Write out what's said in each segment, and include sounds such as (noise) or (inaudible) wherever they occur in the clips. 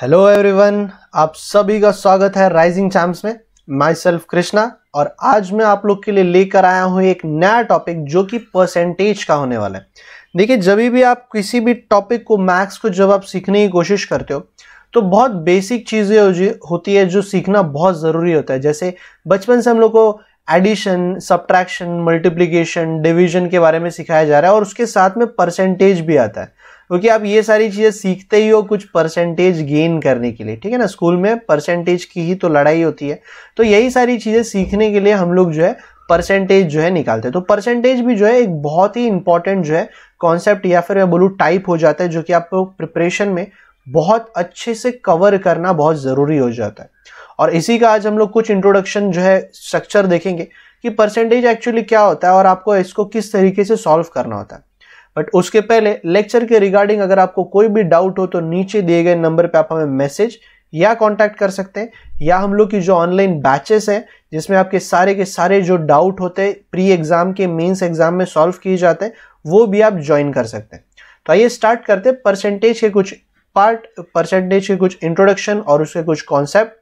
hello everyone आप सभी का स्वागत है राइजिंग चैम्प्स में माई सेल्फ कृष्णा और आज मैं आप लोग के लिए लेकर आया हूँ एक नया टॉपिक जो कि परसेंटेज का होने वाला है देखिए जब भी आप किसी भी टॉपिक को मैथ्स को जब आप सीखने की कोशिश करते हो तो बहुत बेसिक चीज़ें होती है जो सीखना बहुत ज़रूरी होता है जैसे बचपन से हम लोग को एडिशन सब्ट्रैक्शन मल्टीप्लीकेशन डिवीजन के बारे में सिखाया जा रहा है और उसके साथ में परसेंटेज भी आता है क्योंकि आप ये सारी चीज़ें सीखते ही हो कुछ परसेंटेज गेन करने के लिए ठीक है ना स्कूल में परसेंटेज की ही तो लड़ाई होती है तो यही सारी चीज़ें सीखने के लिए हम लोग जो है परसेंटेज जो है निकालते हैं तो परसेंटेज भी जो है एक बहुत ही इंपॉर्टेंट जो है कॉन्सेप्ट या फिर मैं बोलूँ टाइप हो जाता है जो कि आपको प्रिपरेशन में बहुत अच्छे से कवर करना बहुत ज़रूरी हो जाता है और इसी का आज हम लोग कुछ इंट्रोडक्शन जो है स्ट्रक्चर देखेंगे कि परसेंटेज एक्चुअली क्या होता है और आपको इसको किस तरीके से सॉल्व करना होता है बट उसके पहले लेक्चर के रिगार्डिंग अगर आपको कोई भी डाउट हो तो नीचे दिए गए नंबर पे आप हमें मैसेज या कांटेक्ट कर सकते हैं या हम लोग की जो ऑनलाइन बैचेस हैं जिसमें आपके सारे के सारे जो डाउट होते हैं प्री एग्जाम के मेंस एग्जाम में सॉल्व किए जाते हैं वो भी आप ज्वाइन कर सकते हैं तो आइए स्टार्ट करते हैं परसेंटेज के कुछ पार्ट परसेंटेज के कुछ इंट्रोडक्शन और उसके कुछ कॉन्सेप्ट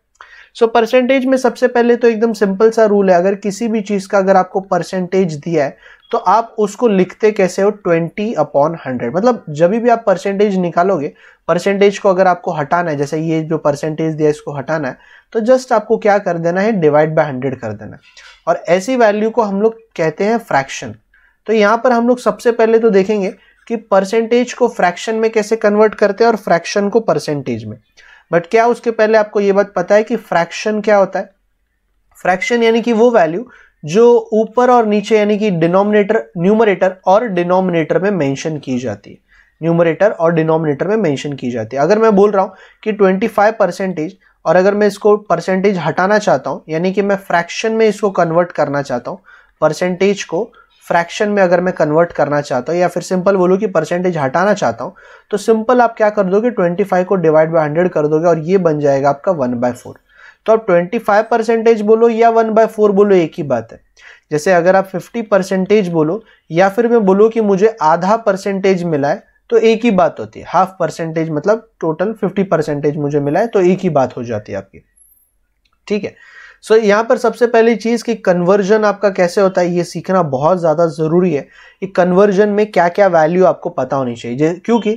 सो so, परसेंटेज में सबसे पहले तो एकदम सिंपल सा रूल है अगर किसी भी चीज़ का अगर आपको परसेंटेज दिया है तो आप उसको लिखते कैसे हो ट्वेंटी अपॉन हंड्रेड मतलब जब भी आप परसेंटेज निकालोगे परसेंटेज को अगर आपको हटाना है जैसे ये जो परसेंटेज दिया है इसको हटाना है तो जस्ट आपको क्या कर देना है डिवाइड बाय हंड्रेड कर देना है और ऐसी वैल्यू को हम लोग कहते हैं फ्रैक्शन तो यहाँ पर हम लोग सबसे पहले तो देखेंगे कि परसेंटेज को फ्रैक्शन में कैसे कन्वर्ट करते हैं और फ्रैक्शन को परसेंटेज में बट क्या उसके पहले आपको ये बात पता है कि फ्रैक्शन क्या होता है फ्रैक्शन यानी कि वो वैल्यू जो ऊपर और नीचे यानी कि डिनोमिनेटर न्यूमरेटर और डिनोमिनेटर में मेंशन की जाती है न्यूमरेटर और डिनोमिनेटर में मेंशन की जाती है अगर मैं बोल रहा हूँ कि 25 परसेंटेज और अगर मैं इसको परसेंटेज हटाना चाहता हूँ यानी कि मैं फ्रैक्शन में इसको कन्वर्ट करना चाहता हूँ परसेंटेज को फ्रैक्शन में अगर मैं कन्वर्ट करना चाहता हूँ या फिर सिंपल बोलूँ कि परसेंटेज हटाना चाहता हूँ तो सिंपल आप क्या कर दोगे 25 को डिवाइड बाय 100 कर दोगे और ये बन जाएगा आपका 1 बाय फोर तो आप 25 परसेंटेज बोलो या 1 बाय फोर बोलो एक ही बात है जैसे अगर आप 50 परसेंटेज बोलो या फिर मैं बोलूँ कि मुझे आधा परसेंटेज मिला है तो एक ही बात होती है हाफ परसेंटेज मतलब टोटल फिफ्टी परसेंटेज मुझे मिला है तो एक ही बात हो जाती है आपकी ठीक है सो so, यहाँ पर सबसे पहली चीज़ कि कन्वर्जन आपका कैसे होता है ये सीखना बहुत ज़्यादा ज़रूरी है कि कन्वर्जन में क्या क्या वैल्यू आपको पता होनी चाहिए क्योंकि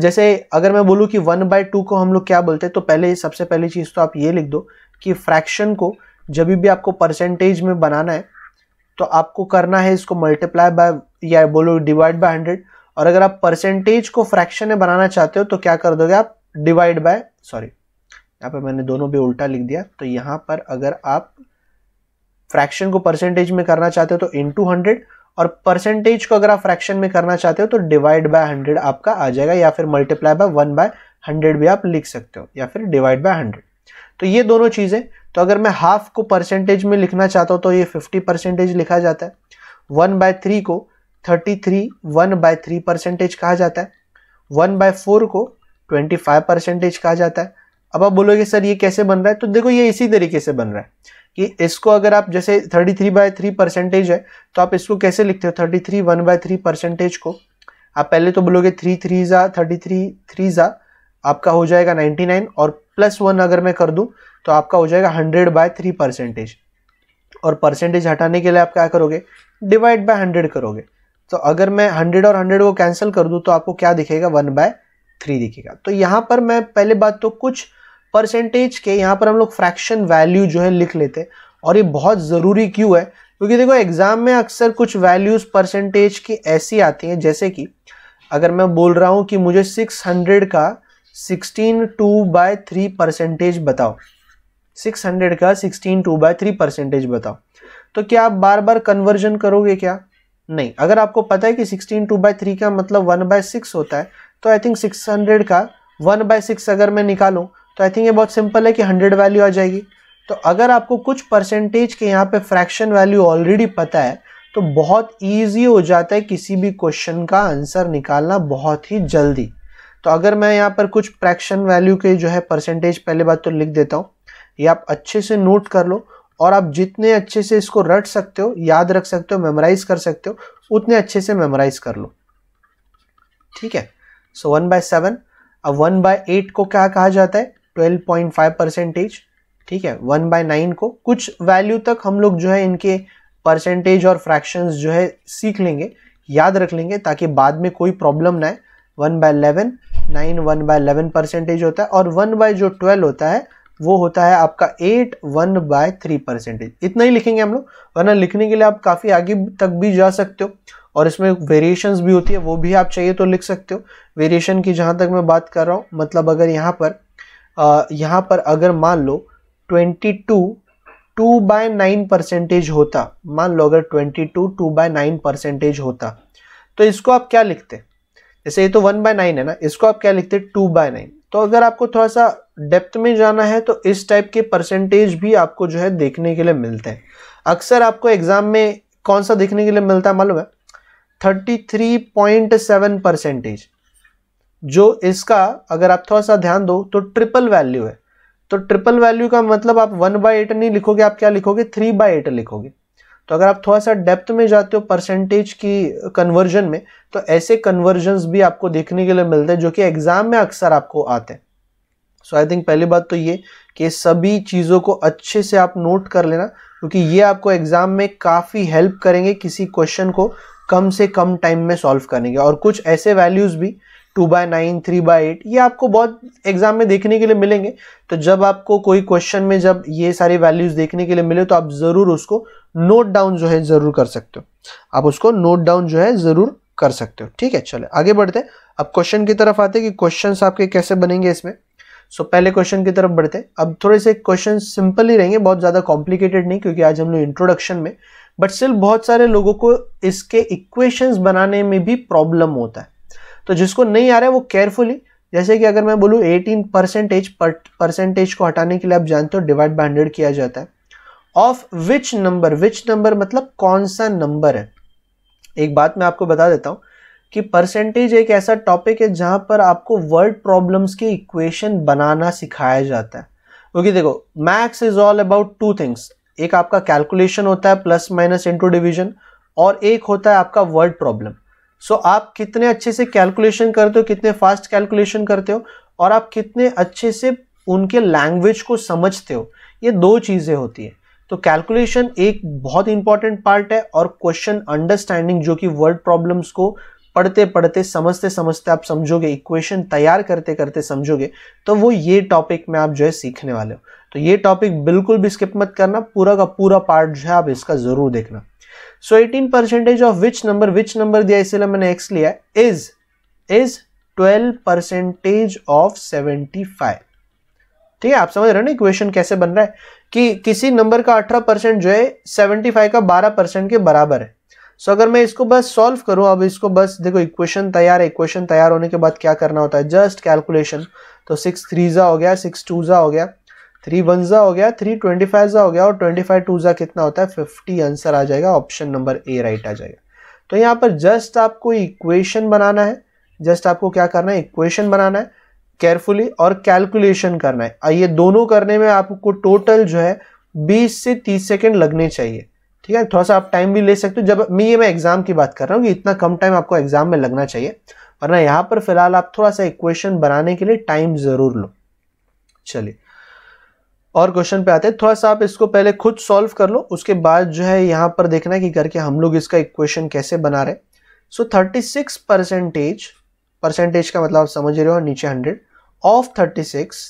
जैसे अगर मैं बोलूँ कि वन बाय टू को हम लोग क्या बोलते हैं तो पहले सबसे पहली चीज़ तो आप ये लिख दो कि फ्रैक्शन को जब भी आपको परसेंटेज में बनाना है तो आपको करना है इसको मल्टीप्लाई बाय या बोलो डिवाइड बाय हंड्रेड और अगर आप परसेंटेज को फ्रैक्शन में बनाना चाहते हो तो क्या कर दोगे आप डिवाइड बाय सॉरी यहाँ पर मैंने दोनों भी उल्टा लिख दिया तो यहाँ पर अगर आप फ्रैक्शन को परसेंटेज में करना चाहते हो तो इन टू हंड्रेड और परसेंटेज को अगर आप फ्रैक्शन में करना चाहते हो तो डिवाइड बाय हंड्रेड आपका आ जाएगा या फिर multiply by one by hundred भी आप लिख सकते हो या फिर डिवाइड बाय हंड्रेड तो ये दोनों चीज़ें तो अगर मैं हाफ को परसेंटेज में लिखना चाहता हूँ तो ये फिफ्टी परसेंटेज लिखा जाता है वन बाय थ्री को thirty three one by three percentage कहा जाता है वन बाय फोर को ट्वेंटी फाइव परसेंटेज कहा जाता है अब आप बोलोगे सर ये कैसे बन रहा है तो देखो ये इसी तरीके से बन रहा है कि इसको अगर आप जैसे thirty three by three percentage है तो आप इसको कैसे लिखते हो thirty three one by three percentage को आप पहले तो बोलोगे थ्री थ्री ज़ा थर्टी थ्री थ्री ज़ा आपका हो जाएगा नाइन्टी नाइन और प्लस वन अगर मैं कर दूँ तो आपका हो जाएगा हंड्रेड बाय थ्री परसेंटेज और परसेंटेज हटाने के लिए आप क्या करोगे डिवाइड बाय हंड्रेड करोगे तो अगर मैं हंड्रेड और हंड्रेड को कैंसिल कर दूँ तो आपको क्या दिखेगा वन बाय थ्री दिखेगा तो यहाँ पर मैं पहले बात तो कुछ परसेंटेज के यहाँ पर हम लोग फ्रैक्शन वैल्यू जो है लिख लेते हैं और ये बहुत ज़रूरी क्यों है क्योंकि देखो एग्ज़ाम में अक्सर कुछ वैल्यूज़ परसेंटेज की ऐसी आती हैं जैसे कि अगर मैं बोल रहा हूँ कि मुझे 600 का 16 टू बाय थ्री परसेंटेज बताओ 600 का 16 टू बाय थ्री परसेंटेज बताओ तो क्या आप बार बार कन्वर्जन करोगे क्या नहीं अगर आपको पता है कि 16 टू बाय थ्री का मतलब वन बाय सिक्स होता है तो आई थिंक 600 का वन बाय सिक्स अगर मैं निकालूँ तो आई थिंक ये बहुत सिंपल है कि हंड्रेड वैल्यू आ जाएगी तो अगर आपको कुछ परसेंटेज के यहाँ पे फ्रैक्शन वैल्यू ऑलरेडी पता है तो बहुत ईजी हो जाता है किसी भी क्वेश्चन का आंसर निकालना बहुत ही जल्दी तो अगर मैं यहाँ पर कुछ फ्रैक्शन वैल्यू के जो है परसेंटेज पहले बात तो लिख देता हूँ ये आप अच्छे से नोट कर लो और आप जितने अच्छे से इसको रट सकते हो याद रख सकते हो मेमोराइज कर सकते हो उतने अच्छे से मेमोराइज कर लो ठीक है सो वन बाय सेवन अब वन बाय एट को क्या कहा जाता है ट्वेल्व पॉइंट फाइव परसेंटेज ठीक है वन बाय नाइन को कुछ वैल्यू तक हम लोग जो है इनके परसेंटेज और फ्रैक्शंस जो है सीख लेंगे याद रख लेंगे ताकि बाद में कोई प्रॉब्लम ना आए one by eleven nine one by eleven percentage होता है और वन बाय जो ट्वेल्व होता है वो होता है आपका eight one by three percentage इतना ही लिखेंगे हम लोग वरना लिखने के लिए आप काफ़ी आगे तक भी जा सकते हो और इसमें वेरिएशंस भी होती है वो भी आप चाहिए तो लिख सकते हो वेरिएशन की जहाँ तक मैं बात कर रहा हूँ मतलब अगर यहाँ पर यहाँ पर अगर मान लो 22 टू बाय नाइन परसेंटेज होता मान लो अगर 22 टू बाय नाइन परसेंटेज होता तो इसको आप क्या लिखते जैसे ये तो वन बाय नाइन है ना इसको आप क्या लिखते टू बाय नाइन तो अगर आपको थोड़ा सा डेप्थ में जाना है तो इस टाइप के परसेंटेज भी आपको जो है देखने के लिए मिलते हैं अक्सर आपको एग्जाम में कौन सा देखने के लिए मिलता है मालूम है thirty three point seven percentage जो इसका अगर आप थोड़ा सा ध्यान दो तो ट्रिपल वैल्यू है तो ट्रिपल वैल्यू का मतलब आप वन बाई एट नहीं लिखोगे आप क्या लिखोगे थ्री बाई एट लिखोगे तो अगर आप थोड़ा सा डेप्थ में जाते हो परसेंटेज की कन्वर्जन में तो ऐसे कन्वर्जन भी आपको देखने के लिए मिलते हैं जो कि एग्जाम में अक्सर आपको आते हैं सो आई थिंक पहली बात तो ये कि सभी चीज़ों को अच्छे से आप नोट कर लेना क्योंकि ये आपको एग्जाम में काफ़ी हेल्प करेंगे किसी क्वेश्चन को कम से कम टाइम में सॉल्व करने के और कुछ ऐसे वैल्यूज़ भी two by nine three by eight ये आपको बहुत एग्जाम में देखने के लिए मिलेंगे तो जब आपको कोई क्वेश्चन में जब ये सारे वैल्यूज देखने के लिए मिले तो आप ज़रूर उसको नोट डाउन जो है ज़रूर कर सकते हो आप उसको नोट डाउन जो है ज़रूर कर सकते हो ठीक है चले आगे बढ़ते हैं अब क्वेश्चन की तरफ आते हैं कि क्वेश्चन आपके कैसे बनेंगे इसमें सो so, पहले क्वेश्चन की तरफ बढ़ते हैं अब थोड़े से क्वेश्चन सिंपल ही रहेंगे बहुत ज़्यादा कॉम्प्लिकेटेड नहीं क्योंकि आज हम लोग इंट्रोडक्शन में बट स्टिल बहुत सारे लोगों को इसके इक्वेशंस बनाने में भी प्रॉब्लम होता है तो जिसको नहीं आ रहा है वो केयरफुली जैसे कि अगर मैं बोलूँ एटीन परसेंटेज परसेंटेज को हटाने के लिए आप जानते हो डिवाइड बाई हंड्रेड किया जाता है of which number which number मतलब कौन सा नंबर है एक बात मैं आपको बता देता हूँ कि परसेंटेज एक ऐसा टॉपिक है जहाँ पर आपको वर्ड प्रॉब्लम्स के इक्वेशन बनाना सिखाया जाता है क्योंकि देखो maths is all about two things एक आपका कैलकुलेशन होता है प्लस माइनस इंटू डिवीजन और एक होता है आपका वर्ड प्रॉब्लम सो आप कितने अच्छे से कैलकुलेशन करते हो कितने फास्ट कैलकुलेशन करते हो और आप कितने अच्छे से उनके लैंग्वेज को समझते हो ये दो चीज़ें होती है तो कैलकुलेशन एक बहुत इंपॉर्टेंट पार्ट है और क्वेश्चन अंडरस्टैंडिंग जो कि वर्ड प्रॉब्लम्स को पढ़ते पढ़ते समझते समझते आप समझोगे इक्वेशन तैयार करते करते समझोगे तो वो ये टॉपिक में आप जो है सीखने वाले हो तो ये टॉपिक बिल्कुल भी स्किप मत करना पूरा का पूरा पार्ट जो है आप इसका ज़रूर देखना so eighteen percentage of which number which number दिया इसलिए मैंने एक्स लिया is is twelve percentage of seventy five ठीक है आप समझ रहे हो ना इक्वेशन कैसे बन रहा है कि किसी नंबर का अठारह परसेंट जो है सेवेंटी फाइव का बारह परसेंट के बराबर है सो so, अगर मैं इसको बस सॉल्व करूं अब इसको बस देखो इक्वेशन तैयार है इक्वेशन तैयार होने के बाद क्या करना होता है जस्ट कैलकुलेशन तो सिक्स थ्री जा हो गया सिक्स टू जा हो गया थ्री वन ज़ा हो गया थ्री ट्वेंटी फाइव ज़ा हो गया और ट्वेंटी फाइव टू ज़ा कितना होता है फिफ्टी आंसर आ जाएगा ऑप्शन नंबर ए राइट आ जाएगा तो यहाँ पर जस्ट आपको इक्वेशन बनाना है जस्ट आपको क्या करना है इक्वेशन बनाना है केयरफुली और कैलकुलेशन करना है ये दोनों करने में आपको टोटल जो है बीस से तीस सेकेंड लगने चाहिए ठीक है थोड़ा सा आप टाइम भी ले सकते हो जब मैं ये मैं एग्जाम की बात कर रहा हूँ कि इतना कम टाइम आपको एग्जाम में लगना चाहिए वरना यहाँ पर फिलहाल आप थोड़ा सा इक्वेशन बनाने के लिए टाइम ज़रूर लो चलिए और क्वेश्चन पे आते हैं थोड़ा सा आप इसको पहले खुद सॉल्व कर लो उसके बाद जो है यहाँ पर देखना कि करके हम लोग इसका इक्वेशन कैसे बना रहे so thirty six percentage percentage का मतलब आप समझ रहे हो नीचे hundred of thirty six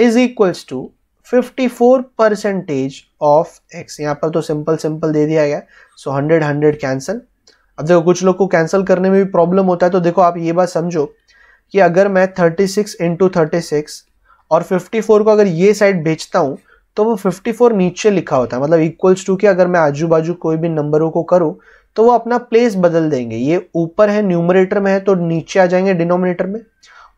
is equals to fifty four percentage of X यहाँ पर तो सिंपल सिंपल दे दिया गया सो हंड्रेड हंड्रेड कैंसिल अब देखो कुछ लोग को कैंसिल करने में भी प्रॉब्लम होता है तो देखो आप ये बात समझो कि अगर मैं thirty six into thirty six और 54 को अगर ये साइड भेजता हूँ तो वो 54 नीचे लिखा होता है मतलब इक्वल्स टू कि अगर मैं आजू बाजू कोई भी नंबरों को करूँ तो वो अपना प्लेस बदल देंगे ये ऊपर है न्यूमरेटर में है तो नीचे आ जाएंगे डिनोमिनेटर में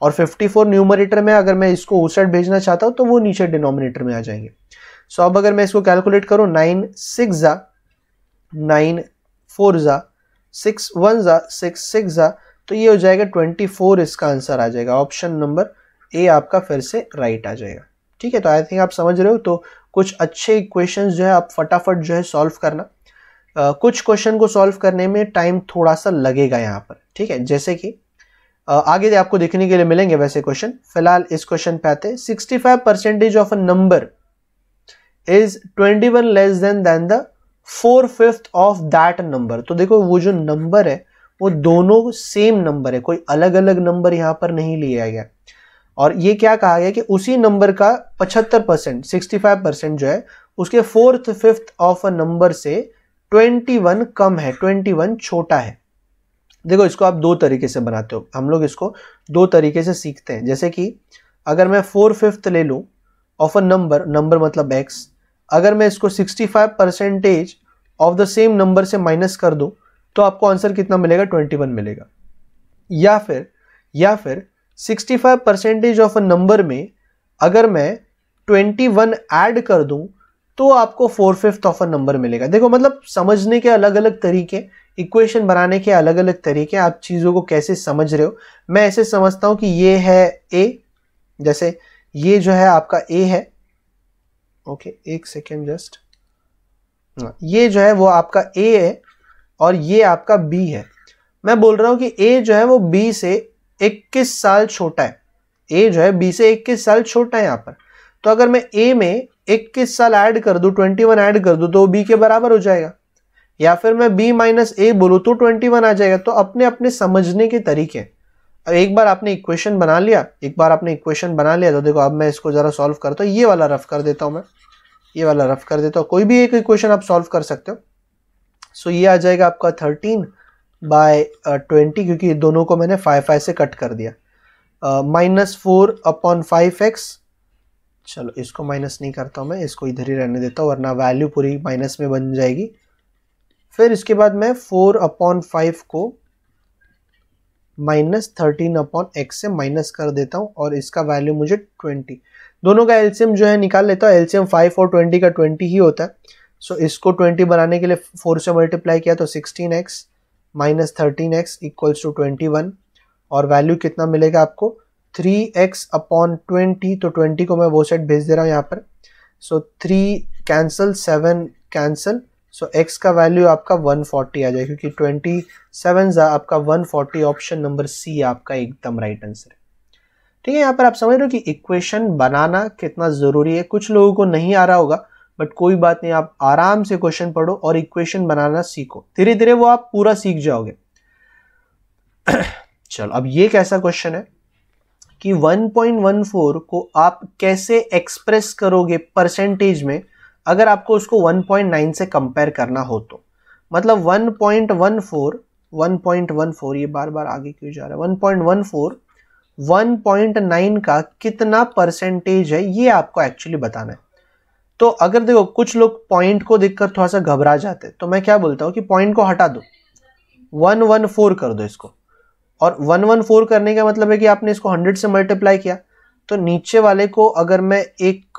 और 54 न्यूमरेटर में अगर मैं इसको उस साइड भेजना चाहता हूँ तो वो नीचे डिनोमिनेटर में आ जाएंगे सो अब अगर मैं इसको कैलकुलेट करूँ नाइन सिक्स ज़ा नाइन फोर ज़ा सिक्स वन ज़ा सिक्स सिक्स ज़ा तो ये हो जाएगा ट्वेंटी फोर इसका आंसर आ जाएगा ऑप्शन नंबर ए आपका फिर से राइट आ जाएगा ठीक है तो आई थिंक आप समझ रहे हो तो कुछ अच्छे इक्वेशंस जो है आप फटाफट जो है सॉल्व करना Uh, कुछ क्वेश्चन को सॉल्व करने में टाइम थोड़ा सा लगेगा यहाँ पर ठीक है जैसे कि आगे आपको देखने के लिए मिलेंगे वैसे क्वेश्चन फिलहाल इस क्वेश्चन पे आते sixty five percentage of a number is twenty one less than than the four fifth of that number तो देखो वो जो नंबर है वो दोनों सेम नंबर है कोई अलग अलग नंबर यहाँ पर नहीं लिया गया और ये क्या कहा गया कि उसी नंबर का पचहत्तर परसेंट सिक्सटी फाइव परसेंट जो है उसके fourth fifth of a number से ट्वेंटी वन कम है ट्वेंटी वन छोटा है देखो इसको आप दो तरीके से बनाते हो हम लोग इसको दो तरीके से सीखते हैं जैसे कि अगर मैं फोर फिफ्थ ले लूँ ऑफ अ नंबर नंबर मतलब एक्स अगर मैं इसको sixty five percentage of the same number से माइनस कर दूँ तो आपको आंसर कितना मिलेगा ट्वेंटी वन मिलेगा या फिर या फिर sixty five percentage of a number में अगर मैं ट्वेंटी वन ऐड कर दूं तो आपको four fifth of a number मिलेगा देखो मतलब समझने के अलग अलग तरीके इक्वेशन बनाने के अलग अलग तरीके आप चीज़ों को कैसे समझ रहे हो मैं ऐसे समझता हूँ कि ये है ए जैसे ये जो है आपका ए है ओके एक सेकेंड जस्ट हाँ, ये जो है वो आपका ए है और ये आपका बी है मैं बोल रहा हूँ कि ए जो है वो बी से इक्कीस साल छोटा है ए जो है बी से इक्कीस साल छोटा है यहाँ पर तो अगर मैं ए में इक्कीस साल ऐड कर दूँ ट्वेंटी वन ऐड कर दूँ तो बी के बराबर हो जाएगा या फिर मैं बी माइनस ए बोलूँ तो ट्वेंटी वन आ जाएगा तो अपने अपने समझने के तरीके अब एक बार आपने इक्वेशन बना लिया एक बार आपने इक्वेशन बना लिया तो देखो अब मैं इसको ज़रा सॉल्व करता हूँ ये वाला रफ कर देता हूँ मैं ये वाला रफ कर देता हूँ कोई भी एक इक्वेशन आप सॉल्व कर सकते हो सो ये आ जाएगा आपका थर्टीन बाय ट्वेंटी uh, क्योंकि दोनों को मैंने फाइव फाइव से कट कर दिया minus four upon five X चलो इसको माइनस नहीं करता हूँ मैं इसको इधर ही रहने देता हूँ वरना वैल्यू पूरी माइनस में बन जाएगी फिर इसके बाद मैं फोर अपॉन फाइव को माइनस थर्टीन अपॉन एक्स से माइनस कर देता हूँ और इसका वैल्यू मुझे ट्वेंटी दोनों का एल्सियम जो है निकाल लेता हूँ एल्सियम फाइव और ट्वेंटी का ट्वेंटी ही होता है सो so, इसको ट्वेंटी बनाने के लिए फोर से मल्टीप्लाई किया तो sixteen X minus thirteen X equals to twenty one और वैल्यू कितना मिलेगा आपको थ्री एक्स अपॉन ट्वेंटी तो ट्वेंटी को मैं वो सेट भेज दे रहा हूँ यहाँ पर so three cancel seven cancel so X का वैल्यू आपका वन फोर्टी आ जाए क्योंकि ट्वेंटी सेवन आपका one forty option number C आपका एकदम राइट आंसर है ठीक है यहाँ पर आप समझ रहे हो कि इक्वेशन बनाना कितना ज़रूरी है कुछ लोगों को नहीं आ रहा होगा बट कोई बात नहीं आप आराम से क्वेश्चन पढ़ो और इक्वेशन बनाना सीखो धीरे धीरे वो आप पूरा सीख जाओगे (clears throat) चलो अब ये कैसा क्वेश्चन है कि 1.14 को आप कैसे एक्सप्रेस करोगे परसेंटेज में अगर आपको उसको 1.9 से कंपेयर करना हो तो मतलब 1.14 1.14 ये बार बार आगे क्यों जा रहा है 1.14 1.9 का कितना परसेंटेज है ये आपको एक्चुअली बताना है तो अगर देखो कुछ लोग पॉइंट को देखकर थोड़ा सा घबरा जाते तो मैं क्या बोलता हूँ कि पॉइंट को हटा दो वन वन फोर कर दो इसको और वन वन फोर करने का मतलब है कि आपने इसको हंड्रेड से मल्टीप्लाई किया तो नीचे वाले को अगर मैं एक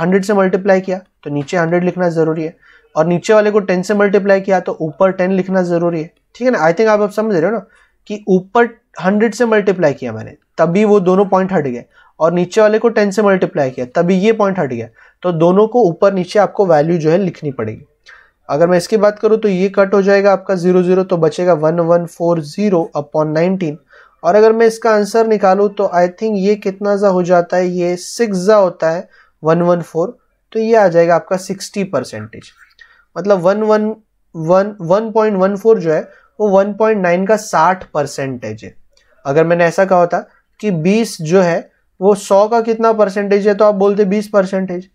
हंड्रेड से मल्टीप्लाई किया तो नीचे हंड्रेड लिखना ज़रूरी है और नीचे वाले को टेन से मल्टीप्लाई किया तो ऊपर टेन लिखना ज़रूरी है ठीक है ना आई थिंक आप अब समझ रहे हो ना कि ऊपर हंड्रेड से मल्टीप्लाई किया मैंने तभी वो दोनों पॉइंट हट गए और नीचे वाले को टेन से मल्टीप्लाई किया तभी ये पॉइंट हट गया तो दोनों को ऊपर नीचे आपको वैल्यू जो है लिखनी पड़ेगी अगर मैं इसकी बात करूँ तो ये कट हो जाएगा आपका ज़ीरो ज़ीरो तो बचेगा one one four zero upon nineteen और अगर मैं इसका आंसर निकालूँ तो आई थिंक ये कितना ज़ा हो जाता है ये सिक्स ज़ा होता है वन वन फोर तो ये आ जाएगा आपका सिक्सटी परसेंटेज मतलब one one one one point one four जो है वो वन पॉइंट नाइन का साठ परसेंटेज है अगर मैंने ऐसा कहा होता कि बीस जो है वो सौ का कितना परसेंटेज है तो आप बोलते बीस परसेंटेज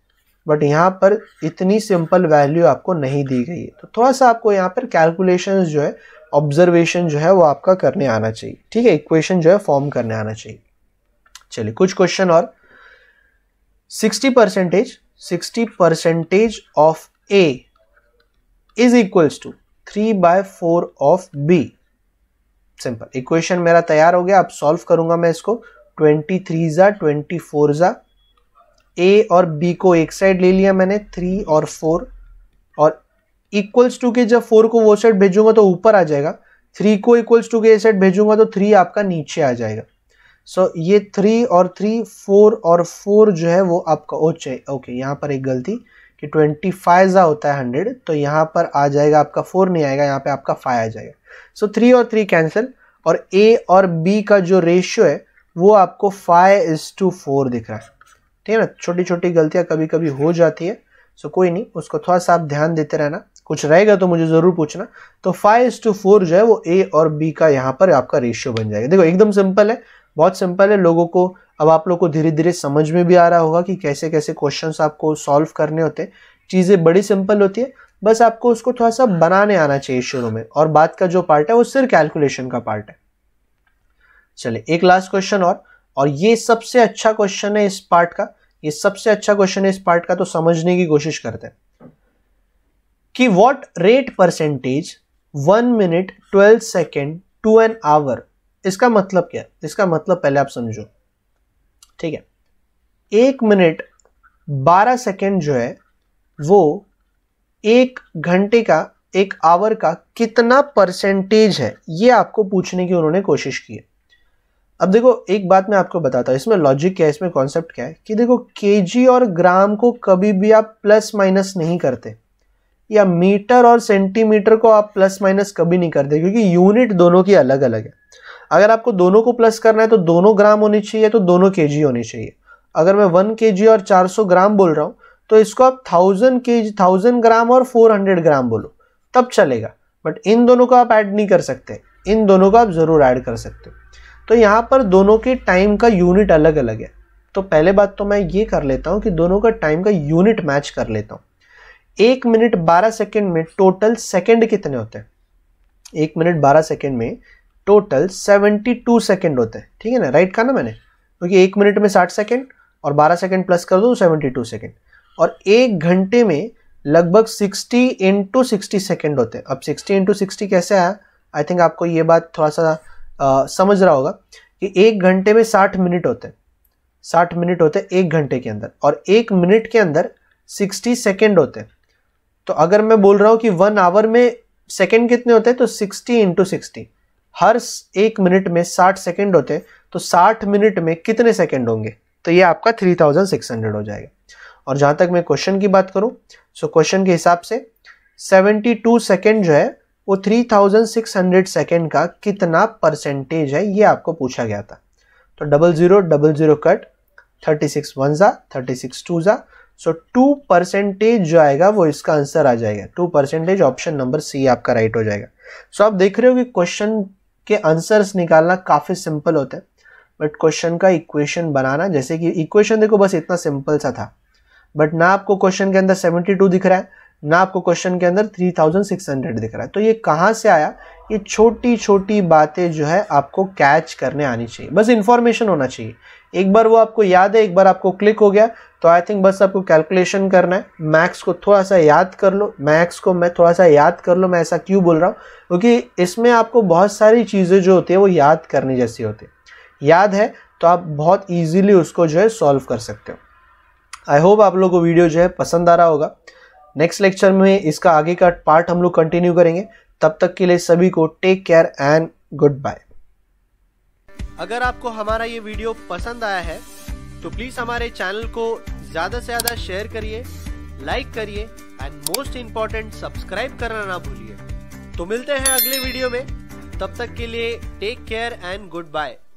बट यहाँ पर इतनी सिंपल वैल्यू आपको नहीं दी गई है तो थोड़ा सा आपको यहाँ पर कैलकुलेशन जो है ऑब्जर्वेशन जो है वो आपका करने आना चाहिए ठीक है इक्वेशन जो है फॉर्म करने आना चाहिए चलिए कुछ क्वेश्चन और sixty percentage sixty percentage of A is equals to three by four of B simple equation मेरा तैयार हो गया अब सॉल्व करूंगा मैं इसको ट्वेंटी थ्री जा ट्वेंटी फोर जा ए और बी को एक साइड ले लिया मैंने थ्री और फोर और इक्वल्स टू के जब फोर को वो साइड भेजूंगा तो ऊपर आ जाएगा थ्री को इक्वल्स टू के ए साइड भेजूंगा तो थ्री आपका नीचे आ जाएगा सो so, ये थ्री और थ्री फोर और फोर जो है वो आपका ओ चाहिए ओके यहाँ पर एक गलती कि ट्वेंटी फाइव ज़ा होता है हंड्रेड तो यहाँ पर आ जाएगा आपका फोर नहीं आएगा यहाँ पे आपका फाइव आ जाएगा सो so, थ्री और थ्री कैंसिल और ए और बी का जो रेशियो है वो आपको फाइव इज टू फोर दिख रहा है ठीक है ना छोटी छोटी गलतियाँ कभी कभी हो जाती है सो कोई नहीं उसको थोड़ा सा आप ध्यान देते रहना कुछ रहेगा तो मुझे ज़रूर पूछना तो फाइव इज टू फोर जो है वो ए और बी का यहाँ पर आपका रेशियो बन जाएगा देखो एकदम सिंपल है बहुत सिंपल है लोगों को अब आप लोग को धीरे धीरे समझ में भी आ रहा होगा कि कैसे कैसे क्वेश्चंस आपको सॉल्व करने होते हैं चीज़ें बड़ी सिंपल होती है बस आपको उसको थोड़ा सा बनाने आना चाहिए शुरू में और बात का जो पार्ट है वो सिर्फ कैलकुलेशन का पार्ट है चलिए एक लास्ट क्वेश्चन और और ये सबसे अच्छा क्वेश्चन है इस पार्ट का ये सबसे अच्छा क्वेश्चन है इस पार्ट का तो समझने की कोशिश करते हैं कि what rate percentage one minute twelve second to an hour इसका मतलब क्या है इसका मतलब पहले आप समझो ठीक है एक मिनट बारह सेकेंड जो है वो एक घंटे का एक आवर का कितना परसेंटेज है ये आपको पूछने की उन्होंने कोशिश की है अब देखो एक बात मैं आपको बताता हूँ इसमें लॉजिक क्या है इसमें कॉन्सेप्ट क्या है कि देखो के और ग्राम को कभी भी आप प्लस माइनस नहीं करते या मीटर और सेंटीमीटर को आप प्लस माइनस कभी नहीं करते क्योंकि यूनिट दोनों की अलग अलग है अगर आपको दोनों को प्लस करना है तो दोनों ग्राम होनी चाहिए तो दोनों के होनी चाहिए अगर मैं वन के और चार ग्राम बोल रहा हूँ तो इसको आप थाउजेंड के थाउजेंड ग्राम और फोर हंड्रेड ग्राम बोलो तब चलेगा बट इन दोनों को आप ऐड नहीं कर सकते इन दोनों को आप ज़रूर ऐड कर सकते हो तो यहाँ पर दोनों के टाइम का यूनिट अलग अलग है तो पहले बात तो मैं ये कर लेता हूँ कि दोनों का टाइम का यूनिट मैच कर लेता हूँ एक मिनट बारह सेकेंड में टोटल सेकेंड कितने होते हैं एक मिनट बारह सेकेंड में टोटल सेवेंटी टू सेकेंड होते हैं ठीक है ना राइट कहा ना मैंने क्योंकि तो एक मिनट में साठ सेकेंड और बारह सेकेंड प्लस कर दो सेवेंटी टू सेकेंड और एक घंटे में लगभग सिक्सटी इंटू सिक्सटी सेकेंड होते हैं अब सिक्सटी इंटू सिक्सटी कैसे आया आई थिंक आपको ये बात थोड़ा सा आ, समझ रहा होगा कि एक घंटे में साठ मिनट होते हैं साठ मिनट होते हैं एक घंटे के अंदर और एक मिनट के अंदर सिक्सटी सेकेंड होते हैं तो अगर मैं बोल रहा हूँ कि वन आवर में सेकेंड कितने होते हैं तो सिक्सटी इंटू सिक्सटी हर एक मिनट में साठ सेकेंड होते हैं तो साठ मिनट में कितने सेकेंड होंगे तो ये आपका थ्री थाउजेंड सिक्स हंड्रेड हो जाएगा और जहाँ तक मैं क्वेश्चन की बात करूँ सो क्वेश्चन के हिसाब से सेवेंटी टू सेकेंड जो है वो 3600 सेकेंड का कितना परसेंटेज है ये आपको पूछा गया था तो double zero double zero cut thirty six one ज़ा थर्टी सिक्स टू ज़ा सो टू परसेंटेज जो आएगा वो इसका आंसर आ जाएगा two percentage option number C आपका राइट हो जाएगा सो so, आप देख रहे हो कि क्वेश्चन के आंसर्स निकालना काफ़ी सिंपल होता है बट क्वेश्चन का इक्वेशन बनाना जैसे कि इक्वेशन देखो बस इतना सिंपल सा था बट ना आपको क्वेश्चन के अंदर 72 दिख रहा है ना आपको क्वेश्चन के अंदर 3600 दिख रहा है तो ये कहाँ से आया ये छोटी छोटी बातें जो है आपको कैच करने आनी चाहिए बस इन्फॉर्मेशन होना चाहिए एक बार वो आपको याद है एक बार आपको क्लिक हो गया तो आई थिंक बस आपको कैलकुलेशन करना है मैक्स को थोड़ा सा याद कर लो मैक्स को मैं थोड़ा सा याद कर लो मैं ऐसा क्यों बोल रहा हूँ क्योंकि इसमें आपको बहुत सारी चीज़ें जो होती है वो याद करने जैसी होती है याद है तो आप बहुत ईजिली उसको जो है सॉल्व कर सकते हो आई होप आप लोग को वीडियो जो है पसंद आ रहा होगा नेक्स्ट लेक्चर में इसका आगे का पार्ट हम लोग कंटिन्यू करेंगे तब तक के लिए सभी को take care and goodbye अगर आपको हमारा ये वीडियो पसंद आया है तो प्लीज हमारे चैनल को ज्यादा से ज्यादा शेयर करिए लाइक करिए एंड मोस्ट इम्पोर्टेंट सब्सक्राइब करना ना भूलिए तो मिलते हैं अगले वीडियो में तब तक के लिए take care and good bye